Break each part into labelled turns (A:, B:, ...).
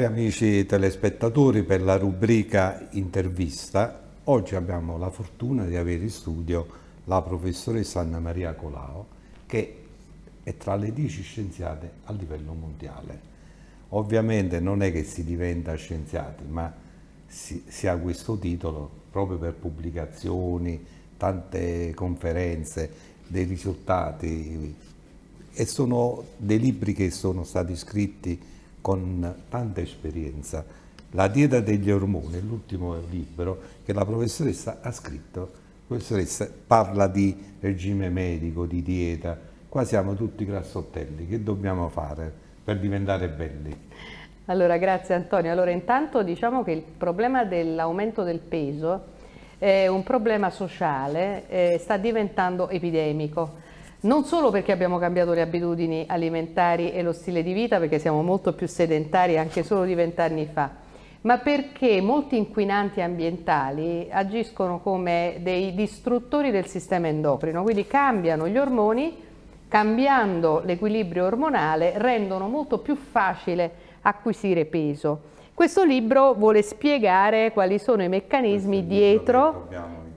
A: cari amici telespettatori, per la rubrica intervista, oggi abbiamo la fortuna di avere in studio la professoressa Anna Maria Colao, che è tra le dieci scienziate a livello mondiale. Ovviamente non è che si diventa scienziati, ma si, si ha questo titolo proprio per pubblicazioni, tante conferenze, dei risultati e sono dei libri che sono stati scritti con tanta esperienza, La dieta degli ormoni, l'ultimo libro che la professoressa ha scritto. La professoressa parla di regime medico, di dieta, qua siamo tutti grassottelli, che dobbiamo fare per diventare belli?
B: Allora, grazie Antonio. Allora, intanto diciamo che il problema dell'aumento del peso è un problema sociale, eh, sta diventando epidemico non solo perché abbiamo cambiato le abitudini alimentari e lo stile di vita, perché siamo molto più sedentari anche solo di vent'anni fa, ma perché molti inquinanti ambientali agiscono come dei distruttori del sistema endocrino, quindi cambiano gli ormoni, cambiando l'equilibrio ormonale rendono molto più facile acquisire peso. Questo libro vuole spiegare quali sono i meccanismi dietro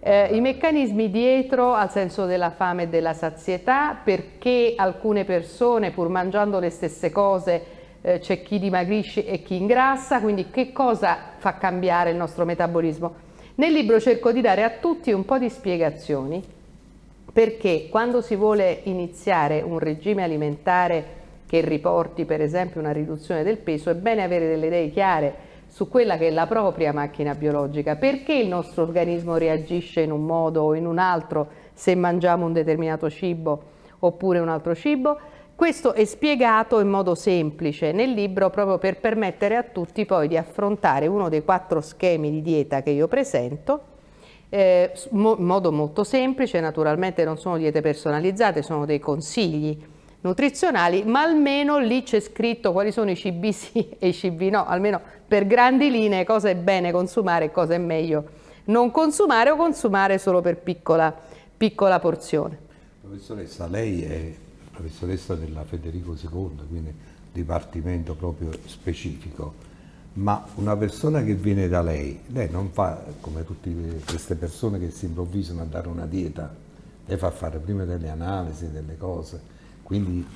B: eh, I meccanismi dietro al senso della fame e della sazietà, perché alcune persone pur mangiando le stesse cose eh, c'è chi dimagrisce e chi ingrassa, quindi che cosa fa cambiare il nostro metabolismo? Nel libro cerco di dare a tutti un po' di spiegazioni perché quando si vuole iniziare un regime alimentare che riporti per esempio una riduzione del peso è bene avere delle idee chiare su quella che è la propria macchina biologica, perché il nostro organismo reagisce in un modo o in un altro se mangiamo un determinato cibo oppure un altro cibo. Questo è spiegato in modo semplice nel libro proprio per permettere a tutti poi di affrontare uno dei quattro schemi di dieta che io presento eh, in modo molto semplice, naturalmente non sono diete personalizzate, sono dei consigli nutrizionali, ma almeno lì c'è scritto quali sono i cibi sì e i cibi no, almeno per grandi linee cosa è bene consumare e cosa è meglio non consumare o consumare solo per piccola, piccola porzione.
A: Professoressa, lei è professoressa della Federico II, quindi dipartimento proprio specifico, ma una persona che viene da lei, lei non fa come tutte queste persone che si improvvisano a dare una dieta, lei fa fare prima delle analisi, delle cose, quindi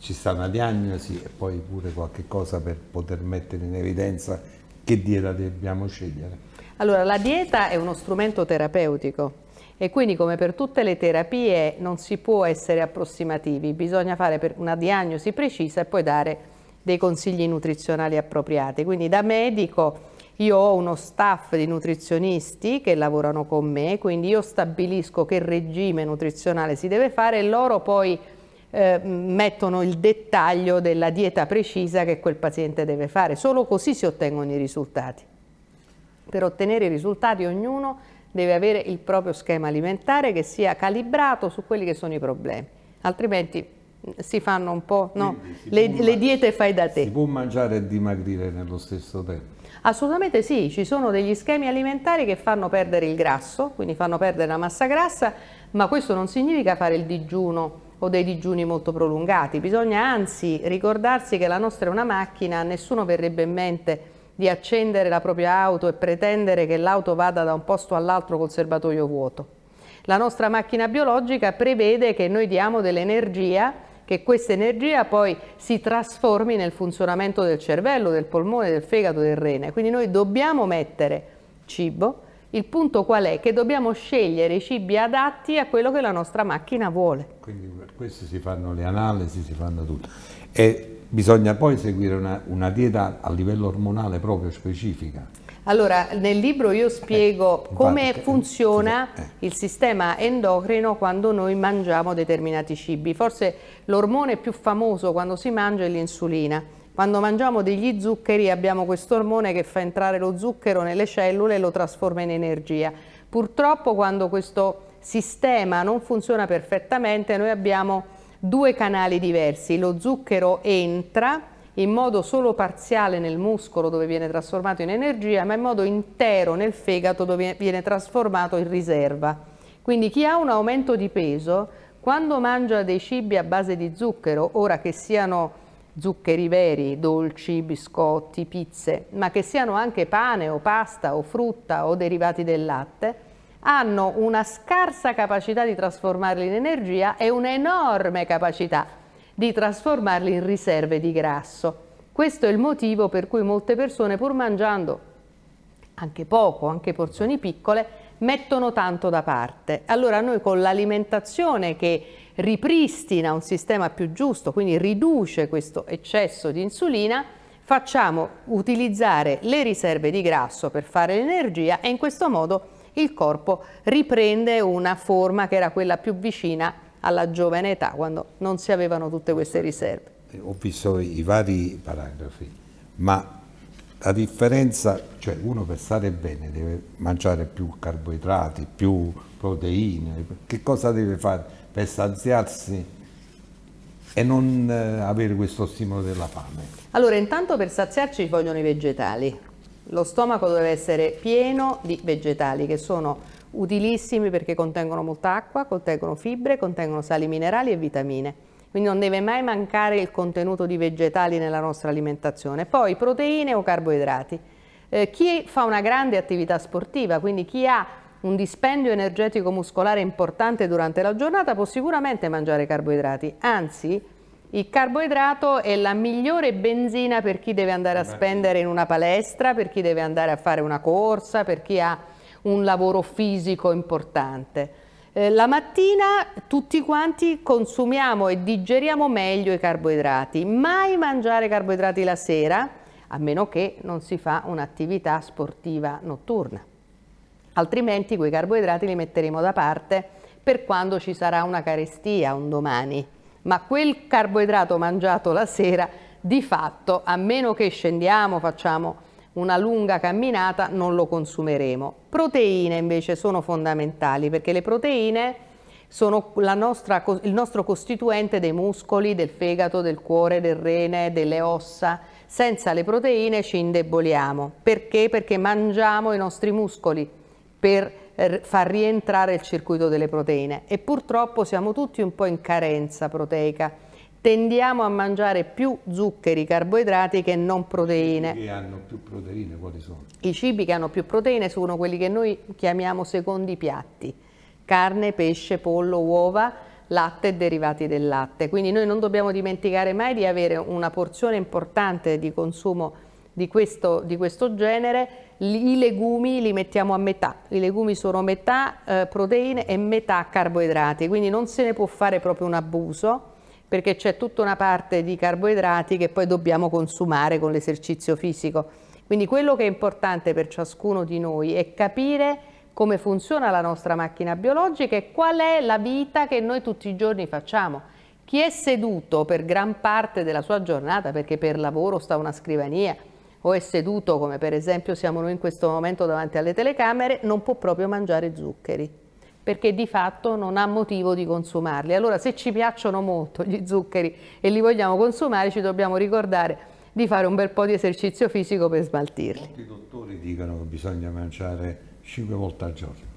A: ci sta una diagnosi e poi pure qualche cosa per poter mettere in evidenza che dieta dobbiamo scegliere.
B: Allora, la dieta è uno strumento terapeutico e quindi come per tutte le terapie non si può essere approssimativi, bisogna fare una diagnosi precisa e poi dare dei consigli nutrizionali appropriati. Quindi da medico io ho uno staff di nutrizionisti che lavorano con me, quindi io stabilisco che regime nutrizionale si deve fare e loro poi eh, mettono il dettaglio della dieta precisa che quel paziente deve fare. Solo così si ottengono i risultati. Per ottenere i risultati ognuno deve avere il proprio schema alimentare che sia calibrato su quelli che sono i problemi, altrimenti mm, si fanno un po' no? le, le diete fai da te. Si può mangiare
A: e dimagrire nello stesso tempo?
B: Assolutamente sì, ci sono degli schemi alimentari che fanno perdere il grasso, quindi fanno perdere la massa grassa, ma questo non significa fare il digiuno o dei digiuni molto prolungati. Bisogna anzi ricordarsi che la nostra è una macchina, nessuno verrebbe in mente di accendere la propria auto e pretendere che l'auto vada da un posto all'altro col serbatoio vuoto. La nostra macchina biologica prevede che noi diamo dell'energia che questa energia poi si trasformi nel funzionamento del cervello, del polmone, del fegato, del rene. Quindi noi dobbiamo mettere cibo, il punto qual è? Che dobbiamo scegliere i cibi adatti a quello che la nostra macchina vuole. Quindi
A: per questo si fanno le analisi, si fanno tutto. E bisogna poi seguire una, una dieta a livello ormonale proprio specifica.
B: Allora, nel libro io eh, spiego eh, come infatti, funziona eh, eh. il sistema endocrino quando noi mangiamo determinati cibi. Forse l'ormone più famoso quando si mangia è l'insulina quando mangiamo degli zuccheri abbiamo questo ormone che fa entrare lo zucchero nelle cellule e lo trasforma in energia. Purtroppo quando questo sistema non funziona perfettamente noi abbiamo due canali diversi. Lo zucchero entra in modo solo parziale nel muscolo dove viene trasformato in energia, ma in modo intero nel fegato dove viene trasformato in riserva. Quindi chi ha un aumento di peso, quando mangia dei cibi a base di zucchero, ora che siano zuccheri veri, dolci, biscotti, pizze, ma che siano anche pane o pasta o frutta o derivati del latte, hanno una scarsa capacità di trasformarli in energia e un'enorme capacità di trasformarli in riserve di grasso. Questo è il motivo per cui molte persone, pur mangiando anche poco, anche porzioni piccole, mettono tanto da parte. Allora noi con l'alimentazione che ripristina un sistema più giusto, quindi riduce questo eccesso di insulina, facciamo utilizzare le riserve di grasso per fare l'energia e in questo modo il corpo riprende una forma che era quella più vicina alla giovane età, quando non si avevano tutte queste riserve.
A: Ho visto i vari paragrafi, ma la differenza, cioè uno per stare bene deve mangiare più carboidrati, più proteine, che cosa deve fare per saziarsi e non eh, avere questo stimolo della fame?
B: Allora intanto per saziarci ci vogliono i vegetali, lo stomaco deve essere pieno di vegetali che sono utilissimi perché contengono molta acqua, contengono fibre, contengono sali minerali e vitamine quindi non deve mai mancare il contenuto di vegetali nella nostra alimentazione. Poi proteine o carboidrati. Eh, chi fa una grande attività sportiva, quindi chi ha un dispendio energetico muscolare importante durante la giornata può sicuramente mangiare carboidrati, anzi il carboidrato è la migliore benzina per chi deve andare a spendere in una palestra, per chi deve andare a fare una corsa, per chi ha un lavoro fisico importante. Eh, la mattina tutti quanti consumiamo e digeriamo meglio i carboidrati, mai mangiare carboidrati la sera, a meno che non si fa un'attività sportiva notturna. Altrimenti quei carboidrati li metteremo da parte per quando ci sarà una carestia un domani. Ma quel carboidrato mangiato la sera, di fatto, a meno che scendiamo, facciamo una lunga camminata non lo consumeremo. Proteine invece sono fondamentali perché le proteine sono nostra, il nostro costituente dei muscoli, del fegato, del cuore, del rene, delle ossa. Senza le proteine ci indeboliamo. Perché? Perché mangiamo i nostri muscoli per eh, far rientrare il circuito delle proteine e purtroppo siamo tutti un po' in carenza proteica tendiamo a mangiare più zuccheri, carboidrati che non proteine. I cibi che hanno più
A: proteine quali sono?
B: I cibi che hanno più proteine sono quelli che noi chiamiamo secondi piatti, carne, pesce, pollo, uova, latte e derivati del latte. Quindi noi non dobbiamo dimenticare mai di avere una porzione importante di consumo di questo, di questo genere. I legumi li mettiamo a metà, i legumi sono metà eh, proteine e metà carboidrati, quindi non se ne può fare proprio un abuso perché c'è tutta una parte di carboidrati che poi dobbiamo consumare con l'esercizio fisico. Quindi quello che è importante per ciascuno di noi è capire come funziona la nostra macchina biologica e qual è la vita che noi tutti i giorni facciamo. Chi è seduto per gran parte della sua giornata perché per lavoro sta una scrivania o è seduto come per esempio siamo noi in questo momento davanti alle telecamere non può proprio mangiare zuccheri perché di fatto non ha motivo di consumarli. Allora se ci piacciono molto gli zuccheri e li vogliamo consumare ci dobbiamo ricordare di fare un bel po' di esercizio fisico per smaltirli. Molti
A: dottori dicono che bisogna mangiare 5 volte al giorno.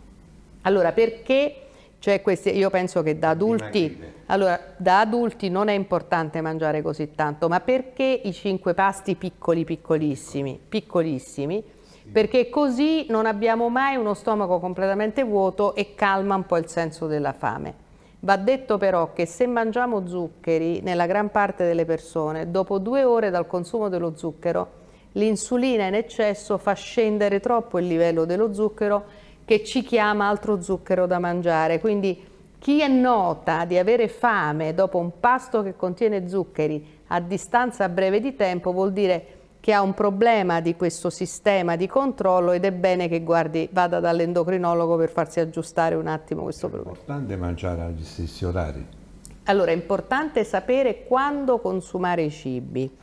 B: Allora perché cioè queste, io penso che da adulti, allora, da adulti, non è importante mangiare così tanto, ma perché i cinque pasti piccoli, piccolissimi, piccolissimi perché così non abbiamo mai uno stomaco completamente vuoto e calma un po' il senso della fame. Va detto però che se mangiamo zuccheri, nella gran parte delle persone, dopo due ore dal consumo dello zucchero, l'insulina in eccesso fa scendere troppo il livello dello zucchero che ci chiama altro zucchero da mangiare. Quindi chi è nota di avere fame dopo un pasto che contiene zuccheri a distanza breve di tempo vuol dire che ha un problema di questo sistema di controllo ed è bene che guardi, vada dall'endocrinologo per farsi aggiustare un attimo questo problema. È
A: importante mangiare agli stessi orari?
B: Allora è importante sapere quando consumare i cibi.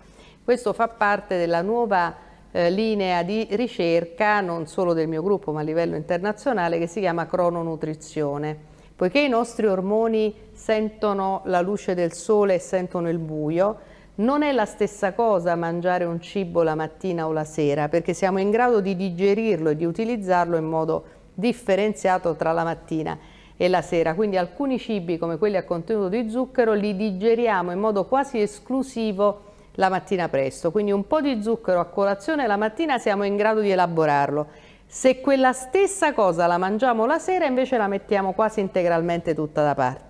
B: Questo fa parte della nuova eh, linea di ricerca, non solo del mio gruppo ma a livello internazionale, che si chiama crononutrizione. Poiché i nostri ormoni sentono la luce del sole e sentono il buio, non è la stessa cosa mangiare un cibo la mattina o la sera, perché siamo in grado di digerirlo e di utilizzarlo in modo differenziato tra la mattina e la sera. Quindi alcuni cibi come quelli a contenuto di zucchero li digeriamo in modo quasi esclusivo la mattina presto. Quindi un po' di zucchero a colazione la mattina siamo in grado di elaborarlo. Se quella stessa cosa la mangiamo la sera invece la mettiamo quasi integralmente tutta da parte.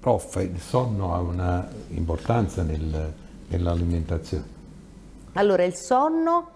A: Prof, il sonno ha una importanza nel, nell'alimentazione?
B: Allora, il sonno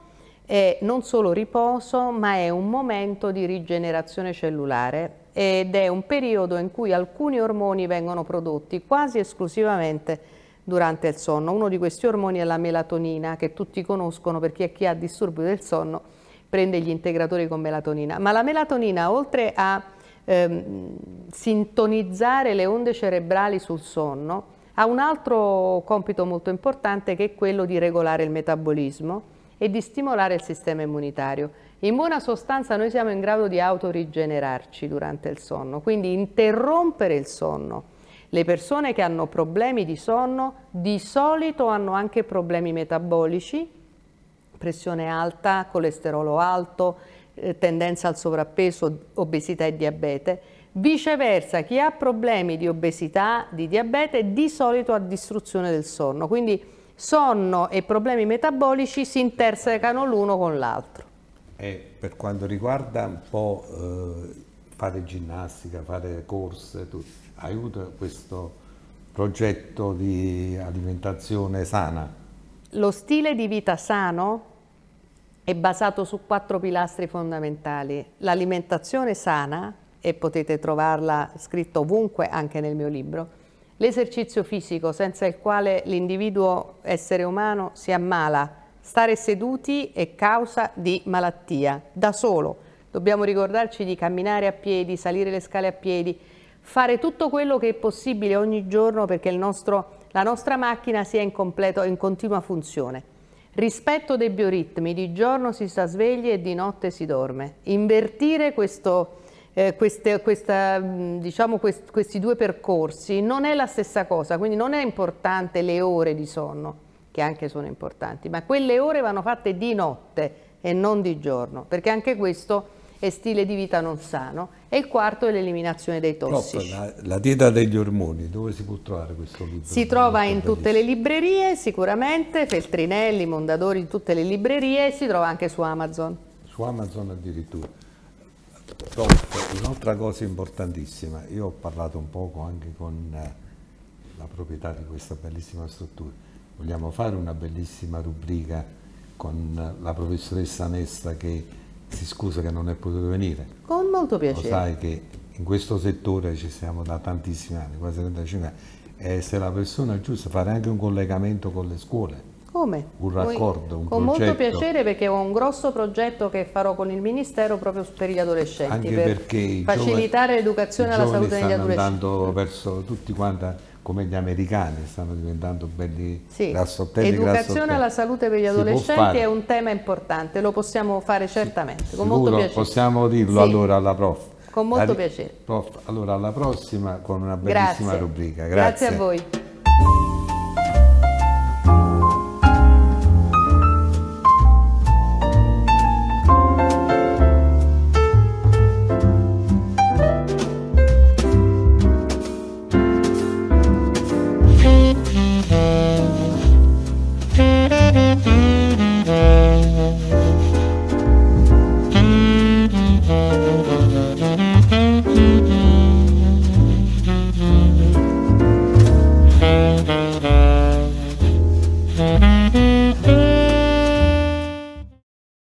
B: è non solo riposo, ma è un momento di rigenerazione cellulare ed è un periodo in cui alcuni ormoni vengono prodotti quasi esclusivamente durante il sonno. Uno di questi ormoni è la melatonina, che tutti conoscono perché chi ha disturbi del sonno prende gli integratori con melatonina. Ma la melatonina, oltre a ehm, sintonizzare le onde cerebrali sul sonno, ha un altro compito molto importante che è quello di regolare il metabolismo e di stimolare il sistema immunitario. In buona sostanza noi siamo in grado di autorigenerarci durante il sonno, quindi interrompere il sonno. Le persone che hanno problemi di sonno di solito hanno anche problemi metabolici, pressione alta, colesterolo alto, eh, tendenza al sovrappeso, obesità e diabete, viceversa chi ha problemi di obesità, di diabete, di solito ha distruzione del sonno, quindi sonno e problemi metabolici si intersecano l'uno con l'altro.
A: E per quanto riguarda un po' eh, fare ginnastica, fare corse, tu, aiuta questo progetto di alimentazione sana?
B: Lo stile di vita sano è basato su quattro pilastri fondamentali. L'alimentazione sana, e potete trovarla scritto ovunque anche nel mio libro, l'esercizio fisico senza il quale l'individuo essere umano si ammala, stare seduti è causa di malattia, da solo. Dobbiamo ricordarci di camminare a piedi, salire le scale a piedi, fare tutto quello che è possibile ogni giorno perché nostro, la nostra macchina sia in, completo, in continua funzione. Rispetto dei bioritmi, di giorno si sta svegli e di notte si dorme. Invertire questo, eh, queste, questa, mm, diciamo, quest, questi due percorsi non è la stessa cosa, quindi non è importante le ore di sonno, che anche sono importanti, ma quelle ore vanno fatte di notte e non di giorno, perché anche questo e stile di vita non sano e il quarto è l'eliminazione dei tossici. La,
A: la, dieta degli ormoni, dove si può trovare questo libro? Si trova in tutte le
B: librerie sicuramente, Feltrinelli, Mondadori, in tutte le librerie e si trova anche su Amazon.
A: Su Amazon addirittura. Un'altra cosa importantissima, io ho parlato un poco anche con eh, la proprietà di questa bellissima struttura, vogliamo fare una bellissima rubrica con la professoressa Nesta che si scusa che non è potuto venire.
B: Con molto piacere. Lo sai
A: che in questo settore ci siamo da tantissimi anni, quasi 35 anni, e se la persona è giusta fare anche un collegamento con le scuole.
B: Come? Un raccordo, un con progetto. molto piacere perché ho un grosso progetto che farò con il Ministero proprio per gli adolescenti, Anche per facilitare l'educazione alla salute degli adolescenti.
A: andando verso tutti quanti come gli americani stanno diventando belli sì. grassottelli. Educazione alla
B: salute per gli adolescenti è un tema importante, lo possiamo fare certamente, sì, con sicuro, molto piacere.
A: Possiamo dirlo sì. allora alla prof.
B: Con molto la, piacere.
A: Prof, allora alla prossima con una bellissima Grazie. rubrica. Grazie. Grazie a
B: voi.